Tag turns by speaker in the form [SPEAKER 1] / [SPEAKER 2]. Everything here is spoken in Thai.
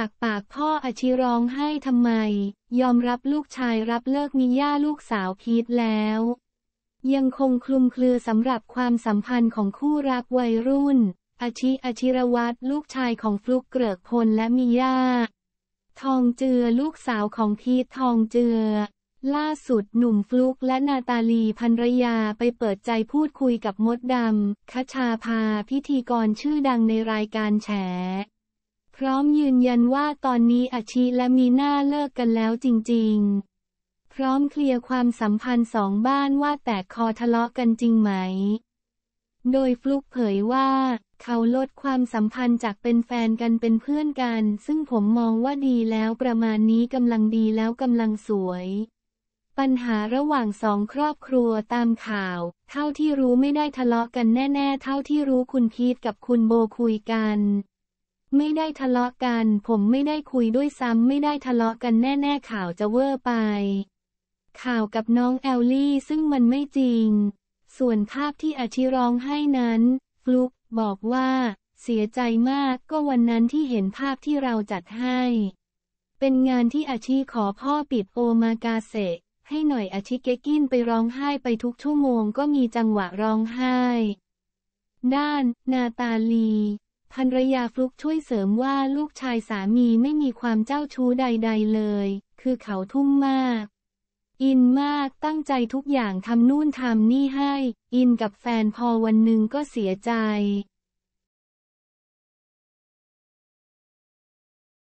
[SPEAKER 1] จากปากพ่ออชิร้องให้ทำไม ยอมรับลูกชายรับเลิกมิย่าลูกสาวพีทแล้ว ยังคงคลุมเครือสำหรับความสัมพันธ์ของคู่รักวัยรุ่นอาชิอาชิรวัตรลูกชายของฟลุกเกริกพลและมิย่าทองเจือลูกสาวของพีททองเจือล่าสุดหนุ่มฟลุกและนาตาลีภรรยาไปเปิดใจพูดคุยกับมดดำคชาภาพิธีกรชื่อดังในรายการแฉพร้อมยืนยันว่าตอนนี้อาชีและมีน้าเลิกกันแล้วจริง ๆ พร้อมเคลียร์ความสัมพันธ์สองบ้านว่าแตก คอทะเลาะกันจริงไหม โดยฟลุกเผยว่า เขาลดความสัมพันธ์จากเป็นแฟนกันเป็นเพื่อนกัน ซึ่งผมมองว่าดีแล้วประมาณนี้กำลังดีแล้วกำลังสวย ปัญหาระหว่างสองครอบครัวตามข่าว เท่าที่รู้ไม่ได้ทะเลาะกันแน่ ๆ เท่าที่รู้คุณพีทกับคุณโบคุยกันไม่ได้ทะเลาะกัน ผมไม่ได้คุยด้วยซ้ำไม่ได้ทะเลาะกันแน่ๆข่าวจะเวอร์ไป ข่าวกับน้องแอลลี่ซึ่งมันไม่จริง ส่วนภาพที่อาิร้องให้นั้น ฟลุกบอกว่า เสียใจมากก็วันนั้นที่เห็นภาพที่เราจัดให้ เป็นงานที่อาชีขอพ่อปิดโอมากาเซให้หน่อยอาชิเกกินไปร้องไห้ไปทุกชั่วโมง ก็มีจังหวะร้องไห้ ด้าน นาตาลีภรรยาฟลุกช่วยเสริมว่าลูกชายสามีไม่มีความเจ้าชู้ใดๆเลย คือเขาทุ่มมาก อินมากตั้งใจทุกอย่างทำนู่นทำนี่ให้ อินกับแฟนพอวันหนึ่งก็เสีย
[SPEAKER 2] ใจ